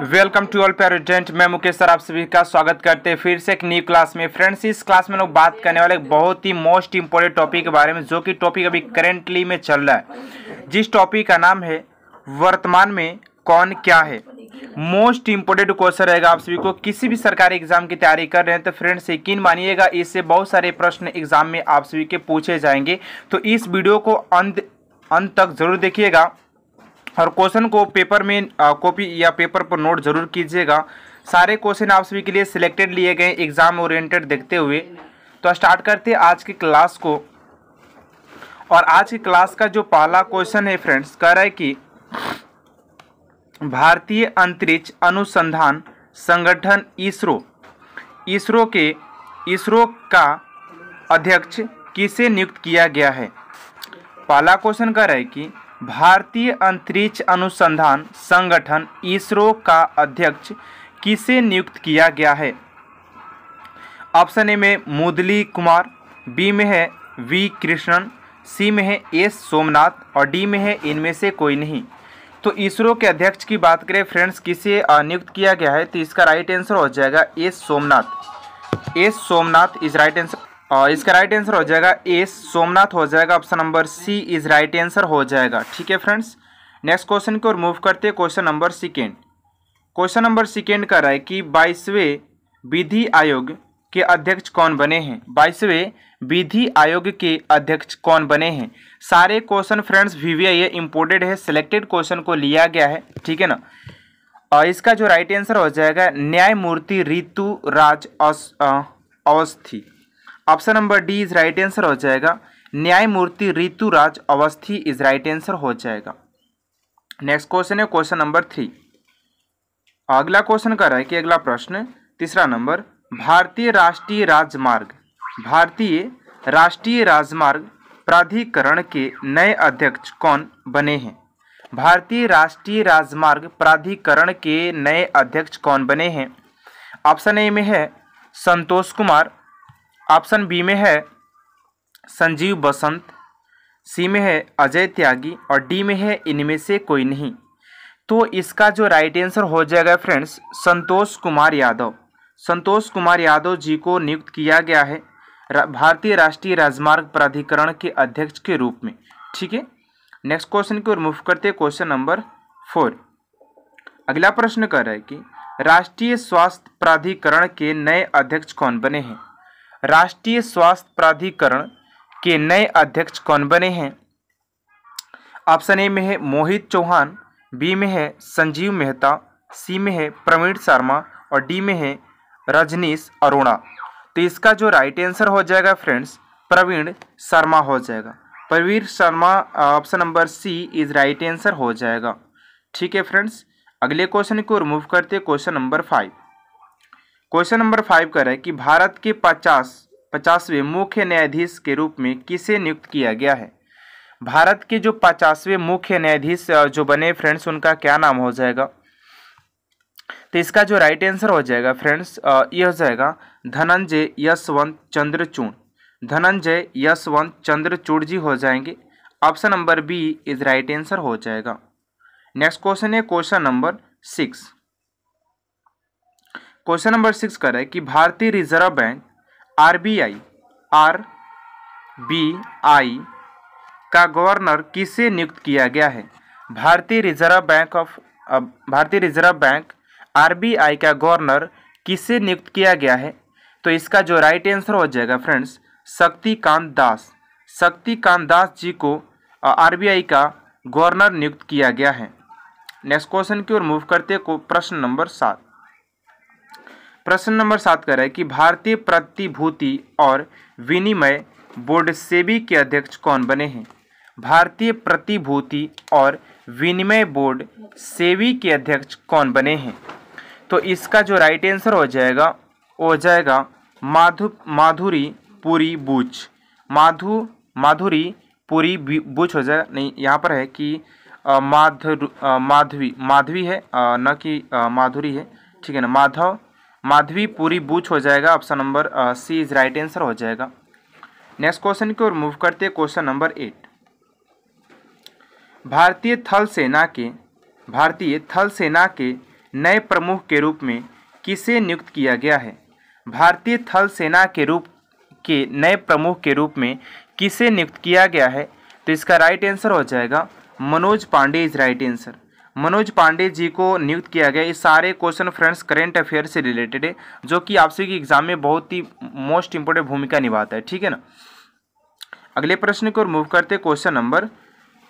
welcome to all parent मैं Mukesh sir आप सभी का स्वागत करते हैं फिर से एक न्यू क्लास में फ्रेंड्स इस क्लास में लोग बात करने वाले बहुत ही मोस्ट इम्पोर्टेंट टॉपिक के बारे में जो कि टॉपिक अभी करेंटली में चल रहा है जिस टॉपिक का नाम है वर्तमान में कौन क्या है मोस्ट इम्पोर्टेंट क्वेश्चन रहेगा आप सभी को किसी भी सरकारी एग्जाम की तैयारी कर रहे हैं तो फ्रेंड्स यकीन मानिएगा इससे बहुत सारे प्रश्न एग्जाम में आप सभी के पूछे जाएंगे तो इस वीडियो को अंत अंत तक जरूर देखिएगा और क्वेश्चन को पेपर में कॉपी या पेपर पर नोट जरूर कीजिएगा सारे क्वेश्चन आप सभी के लिए सिलेक्टेड लिए गए एग्ज़ाम ओरिएंटेड देखते हुए तो स्टार्ट करते हैं आज की क्लास को और आज की क्लास का जो पहला क्वेश्चन है फ्रेंड्स कह रहा है कि भारतीय अंतरिक्ष अनुसंधान संगठन इसरो इसरो के इसरो का अध्यक्ष किसे नियुक्त किया गया है पहला क्वेश्चन कह रहा है कि भारतीय अंतरिक्ष अनुसंधान संगठन इसरो का अध्यक्ष किसे नियुक्त किया गया है ऑप्शन ए में मुदली कुमार बी में है वी कृष्णन सी में है एस सोमनाथ और डी में है इनमें से कोई नहीं तो इसरो के अध्यक्ष की बात करें फ्रेंड्स किसे नियुक्त किया गया है तो इसका राइट आंसर हो जाएगा S Somnath S Somnath is right answer और इसका राइट आंसर हो जाएगा ए सोमनाथ हो जाएगा option number C is right answer हो जाएगा ठीक है फ्रेंड्स नेक्स्ट क्वेश्चन की ओर मूव करते हैं question number second question number second का रहा है कि बाईसवें विधि आयोग के अध्यक्ष कौन बने हैं बाईसवें विधि आयोग के अध्यक्ष कौन बने हैं सारे क्वेश्चन फ्रेंड्स वी वी है इम्पोर्टेड है सिलेक्टेड क्वेश्चन को लिया गया है ठीक है ना और इसका जो राइट आंसर हो जाएगा न्यायमूर्ति Ritu Raj Awasthi option number D is right answer हो जाएगा न्यायमूर्ति Rituraj Awasthi is right answer हो जाएगा नेक्स्ट क्वेश्चन है क्वेश्चन नंबर थ्री अगला क्वेश्चन कर रहा है कि अगला प्रश्न तीसरा नंबर भारतीय राष्ट्रीय राजमार्ग भारतीय राष्ट्रीय राजमार्ग प्राधिकरण के नए अध्यक्ष कौन बने हैं भारतीय राष्ट्रीय राजमार्ग प्राधिकरण के नए अध्यक्ष कौन बने हैं ऑप्शन ए में है संतोष कुमार ऑप्शन बी में है संजीव बसंत सी में है अजय त्यागी और डी में है इनमें से कोई नहीं तो इसका जो राइट आंसर हो जाएगा फ्रेंड्स संतोष कुमार यादव संतोष कुमार यादव जी को नियुक्त किया गया है भारतीय राष्ट्रीय राजमार्ग प्राधिकरण के अध्यक्ष के रूप में ठीक है नेक्स्ट क्वेश्चन की ओर मूव करते हैं क्वेश्चन नंबर फोर अगला प्रश्न कर रहा है कि राष्ट्रीय स्वास्थ्य प्राधिकरण के नए अध्यक्ष कौन बने हैं राष्ट्रीय स्वास्थ्य प्राधिकरण के नए अध्यक्ष कौन बने हैं ऑप्शन ए में है मोहित चौहान बी में है संजीव मेहता सी में है प्रवीण शर्मा और डी में है रजनीश अरोड़ा तो इसका जो राइट आंसर हो जाएगा फ्रेंड्स प्रवीण शर्मा हो जाएगा Praveen Sharma option number C is right answer हो जाएगा ठीक है फ्रेंड्स अगले क्वेश्चन को रिमूव करते question number five question number five का कि भारत के पचास पचासवें मुख्य न्यायाधीश के रूप में किसे नियुक्त किया गया है भारत के जो पचासवें मुख्य न्यायाधीश जो बने फ्रेंड्स उनका क्या नाम हो जाएगा तो इसका जो राइट आंसर हो जाएगा फ्रेंड्स ये हो जाएगा धनंजय यशवंत चंद्रचूड़ धनंजय यशवंत चंद्रचूड़ जी हो जाएंगे option number B is right answer हो जाएगा नेक्स्ट क्वेश्चन है question number six question number six का है कि भारतीय reserve bank RBI R B I का गवर्नर किसे नियुक्त किया गया है भारतीय रिजर्व बैंक ऑफ भारतीय रिजर्व बैंक आरबीआई का गवर्नर किसे नियुक्त किया गया है तो इसका जो राइट आंसर हो जाएगा फ्रेंड्स शक्तिकांत दास शक्तिकांत दास जी को आरबीआई का गवर्नर नियुक्त किया गया है नेक्स्ट क्वेश्चन की ओर मूव करते को प्रश्न नंबर सात प्रश्न नंबर सात कह रहा है कि भारतीय प्रतिभूति और विनिमय बोर्ड सेबी के अध्यक्ष कौन बने हैं भारतीय प्रतिभूति और विनिमय बोर्ड सेबी के अध्यक्ष कौन बने हैं तो इसका जो राइट आंसर हो जाएगा हो जाएगा माधु माधुरी पुरी बूच माधु माधुरी पुरी बूच हो जाएगा नहीं यहाँ पर है कि माधु माधवी माधवी है न कि माधुरी है ठीक है ना माधव माधवी पूरी बूछ हो जाएगा option number C is right answer हो जाएगा नेक्स्ट क्वेश्चन की ओर मूव करते क्वेश्चन नंबर एट भारतीय थल सेना के भारतीय थल सेना के नए प्रमुख के रूप में किसे नियुक्त किया गया है भारतीय थल सेना के रूप के नए प्रमुख के रूप में किसे नियुक्त किया गया है तो इसका राइट आंसर हो जाएगा Manoj Pande is right answer Manoj Pande ji को नियुक्त किया गया ये सारे क्वेश्चन फ्रेंड्स करेंट अफेयर से रिलेटेड है जो कि आपसे की एग्जाम में बहुत ही मोस्ट इंपॉर्टेंट भूमिका निभाता है ठीक है ना अगले प्रश्न की ओर मूव करते question number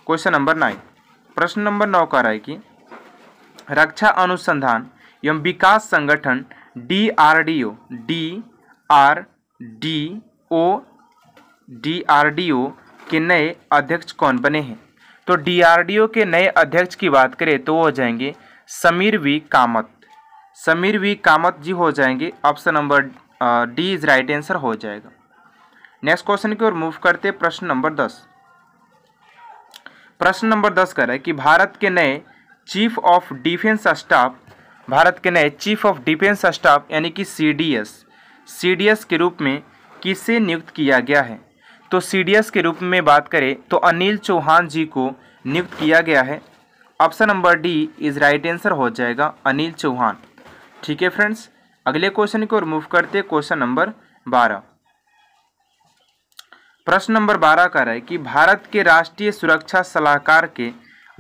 question number nine प्रश्न नंबर नौ का रहा है कि रक्षा अनुसंधान एवं विकास संगठन D R D O D R D O D R D O के नए अध्यक्ष कौन बने हैं तो डीआरडीओ के नए अध्यक्ष की बात करें तो हो जाएंगे समीर वी कामत समीर वी कामत जी हो जाएंगे option number D is right answer हो जाएगा नेक्स्ट क्वेश्चन की ओर मूव करते प्रश्न नंबर दस प्रश्न नंबर दस करें कि भारत के नए chief of defence staff Bharat के नए चीफ ऑफ डिफेंस स्टाफ यानी कि सीडीएस सीडीएस के रूप में किसे नियुक्त किया गया है तो सीडीएस के रूप में बात करें तो अनिल चौहान जी को नियुक्त किया गया है option number D is right answer हो जाएगा अनिल चौहान ठीक है फ्रेंड्स अगले क्वेश्चन को रिमूव करते क्वेश्चन नंबर बारह प्रश्न नंबर बारह का रहा है कि भारत के राष्ट्रीय सुरक्षा सलाहकार के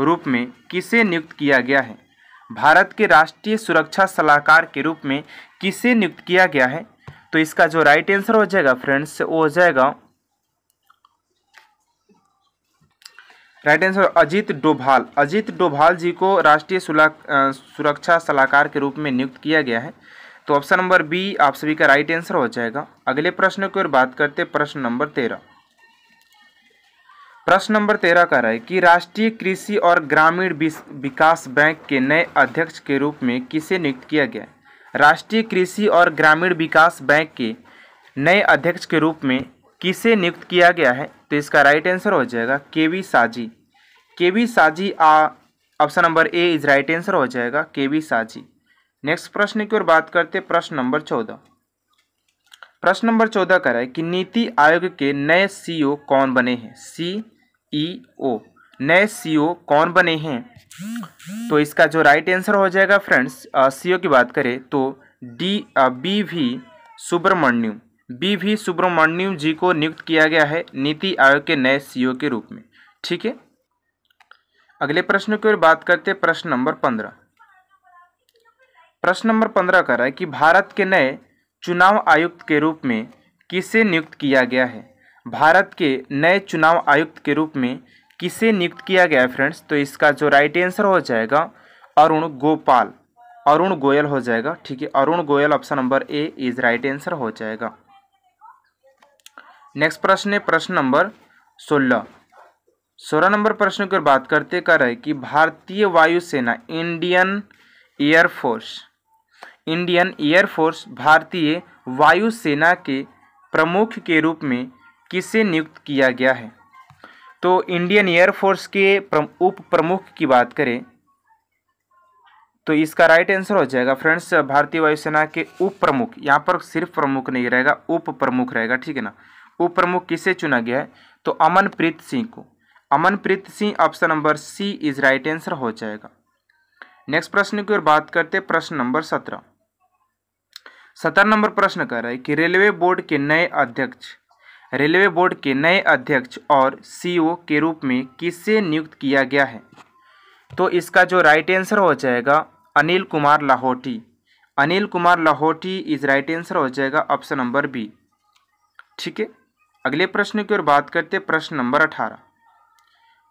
रूप में किसे नियुक्त किया गया है भारत के राष्ट्रीय सुरक्षा सलाहकार के रूप में किसे नियुक्त किया गया है तो इसका जो राइट आंसर हो जाएगा फ्रेंड्स वो हो जाएगा राइट आंसर अजीत डोभाल अजीत डोभाल जी को राष्ट्रीय सुरक्षा सलाहकार के रूप में नियुक्त किया गया है तो ऑप्शन नंबर बी आप सभी का राइट आंसर हो जाएगा अगले प्रश्न की ओर बात करते प्रश्न नंबर तेरह प्रश्न नंबर तेरह कह रहा है कि राष्ट्रीय कृषि और ग्रामीण विकास बैंक के नए अध्यक्ष के रूप में किसे नियुक्त किया गया राष्ट्रीय कृषि और ग्रामीण विकास बैंक के नए अध्यक्ष के रूप में किसे नियुक्त किया गया है तो इसका राइट आंसर हो जाएगा के वी साजी के वी साजी आ option number A is right answer हो जाएगा के वी साजी नेक्स्ट प्रश्न की ओर बात करते प्रश्न नंबर चौदह प्रश्न नंबर चौदह रहा है कि नीति आयोग के नए सीईओ e कौन बने हैं सीईओ e नए सीईओ e कौन बने हैं तो इसका जो राइट आंसर हो जाएगा फ्रेंड्स सीईओ की बात करें तो D B V Subramaniam B V Subramaniam ji को नियुक्त किया गया है नीति आयोग के नए सीईओ के रूप में ठीक है अगले प्रश्न की ओर बात करते हैं प्रश्न नंबर पंद्रह प्रश्न नंबर पंद्रह कर रहा है कि भारत के नए चुनाव आयुक्त के रूप में किसे नियुक्त किया गया है भारत के नए चुनाव आयुक्त के रूप में किसे नियुक्त किया गया है फ्रेंड्स तो इसका जो राइट आंसर हो जाएगा अरुण गोपाल अरुण गोयल हो जाएगा ठीक है Arun Goel option number A is right answer हो जाएगा नेक्स्ट प्रश्न है प्रश्न नंबर सोलह सोलह नंबर प्रश्न की बात करते कर रहे कि भारतीय वायुसेना इंडियन एयरफोर्स इंडियन एयरफोर्स भारतीय वायुसेना के प्रमुख के रूप में किसे नियुक्त किया गया है तो इंडियन एयरफोर्स के उप प्रमुख की बात करें तो इसका राइट आंसर हो जाएगा फ्रेंड्स भारतीय वायुसेना के उप प्रमुख यहाँ पर सिर्फ प्रमुख नहीं रहेगा उप प्रमुख रहेगा ठीक है ना उपप्रमुख किसे चुना गया है तो अमनप्रीत सिंह को Amanpreet Singh option number C is right answer हो जाएगा नेक्स्ट प्रश्न की ओर बात करते हैं प्रश्न नंबर सत्रह सत्रह नंबर प्रश्न कह रहा है कि रेलवे बोर्ड के नए अध्यक्ष रेलवे बोर्ड के नए अध्यक्ष और सीईओ के रूप में किसे नियुक्त किया गया है तो इसका जो राइट आंसर हो जाएगा Anil Kumar Lahoti Anil Kumar Lahoti is right answer हो जाएगा ऑप्शन नंबर बी ठीक है अगले प्रश्न की ओर बात करते प्रश्न नंबर अठारह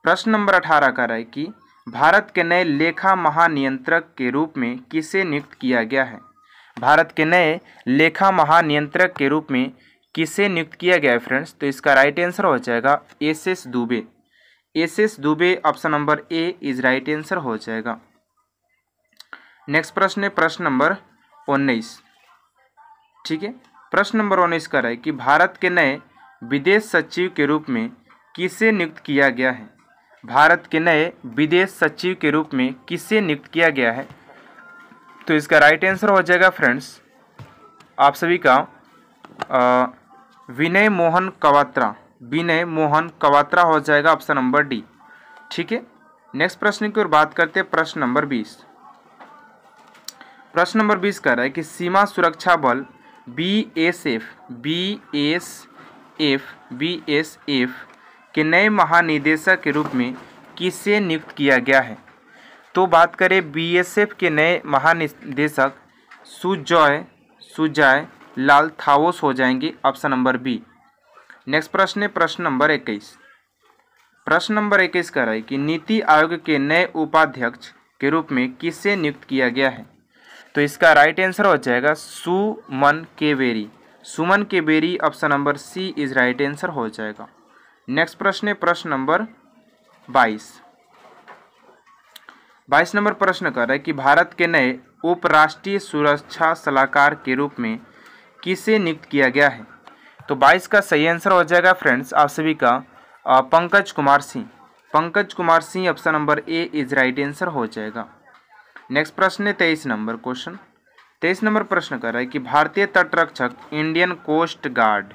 प्रश्न नंबर अठारह का रहा है कि भारत के नए लेखा महानियंत्रक के रूप में किसे नियुक्त किया गया है भारत के नए लेखा महानियंत्रक के रूप में किसे नियुक्त किया गया है फ्रेंड्स तो इसका राइट आंसर हो जाएगा S S Dubey S S Dubey option number A is right answer हो जाएगा नेक्स्ट प्रश्न है प्रश्न नंबर उन्नीस ठीक है प्रश्न नंबर उन्नीस का रहा है कि भारत के नए विदेश सचिव के रूप में किसे नियुक्त किया गया है भारत के नए विदेश सचिव के रूप में किसे नियुक्त किया गया है तो इसका राइट आंसर हो जाएगा फ्रेंड्स आप सभी का विनय मोहन कवात्रा विनय मोहन कवात्रा हो जाएगा ऑप्शन नंबर डी ठीक है नेक्स्ट प्रश्न की ओर बात करते हैं प्रश्न नंबर बीस प्रश्न नंबर बीस कह रहा है कि सीमा सुरक्षा बल B S F B S F B S F के नए महानिदेशक के रूप में किसे नियुक्त किया गया है तो बात करें बीएसएफ के नए महानिदेशक सुजॉय सुजॉय लाल थावोस हो जाएंगे ऑप्शन नंबर बी नेक्स्ट प्रश्न है प्रश्न नंबर इक्कीस प्रश्न नंबर इक्कीस का रहा है कि नीति आयोग के नए उपाध्यक्ष के रूप में किसे नियुक्त किया गया है तो इसका राइट आंसर हो जाएगा सुमन केवेरी सुमन के berry option number C is right answer हो जाएगा नेक्स्ट प्रश्न है प्रश्न नंबर बाईस बाईस नंबर प्रश्न कर रहा है कि भारत के नए उपराष्ट्रीय सुरक्षा सलाहकार के रूप में किसे नियुक्त किया गया है तो बाईस का सही आंसर हो जाएगा फ्रेंड्स आप सभी का Pankaj Kumar Singh Pankaj Kumar Singh option number A is right answer हो जाएगा नेक्स्ट प्रश्न है तेईस नंबर क्वेश्चन तेईस नंबर प्रश्न कर रहा है कि भारतीय तटरक्षक Indian coast guard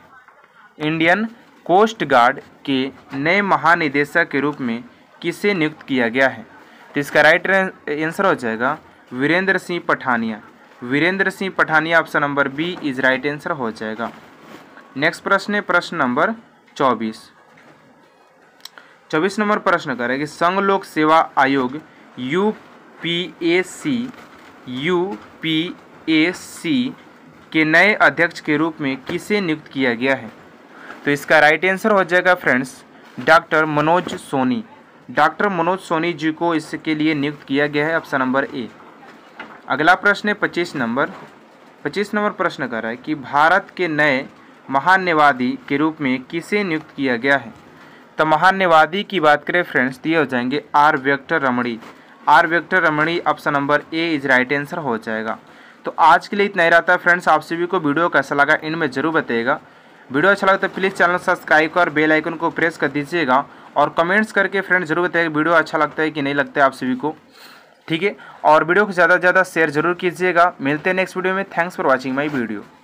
Indian coast guard के नए महानिदेशक के रूप में किसे नियुक्त किया गया है तो इसका राइट आंसर हो जाएगा Virendra Singh Pathania Virendra Singh Pathania option number B is right answer हो जाएगा नेक्स्ट प्रश्न है प्रश्न नंबर चौबीस चौबीस नंबर प्रश्न कर रहा है कि संघ लोक सेवा आयोग U P A C U P A C के नए अध्यक्ष के रूप में किसे नियुक्त किया गया है तो इसका राइट आंसर हो जाएगा friends doctor Manoj Soni doctor Manoj Soni ji को इसके लिए नियुक्त किया गया है ऑप्शन नंबर ए अगला प्रश्न है पच्चीस नंबर पच्चीस नंबर प्रश्न कर रहा है कि भारत के नए महान्यवादी के रूप में किसे नियुक्त किया गया है तो महान्यवादी की बात करें फ्रेंड्स तो दिए हो जाएंगे आर वेक्टर रमणी आर वेक्टर रमणी option number A is right answer हो जाएगा तो आज के लिए इतना ही रहता है फ्रेंड्स आप सभी को वीडियो कैसा लगा इन में ज़रूर बताइएगा वीडियो अच्छा लगा तो प्लीज़ चैनल सब्सक्राइब कर बेल आइकन को प्रेस कर दीजिएगा और कमेंट्स करके फ्रेंड जरूर बताइए वीडियो अच्छा लगता है कि नहीं लगता है आप सभी को ठीक है और वीडियो को ज़्यादा से ज़्यादा शेयर जरूर कीजिएगा मिलते हैं नेक्स्ट वीडियो में thanks for watching my video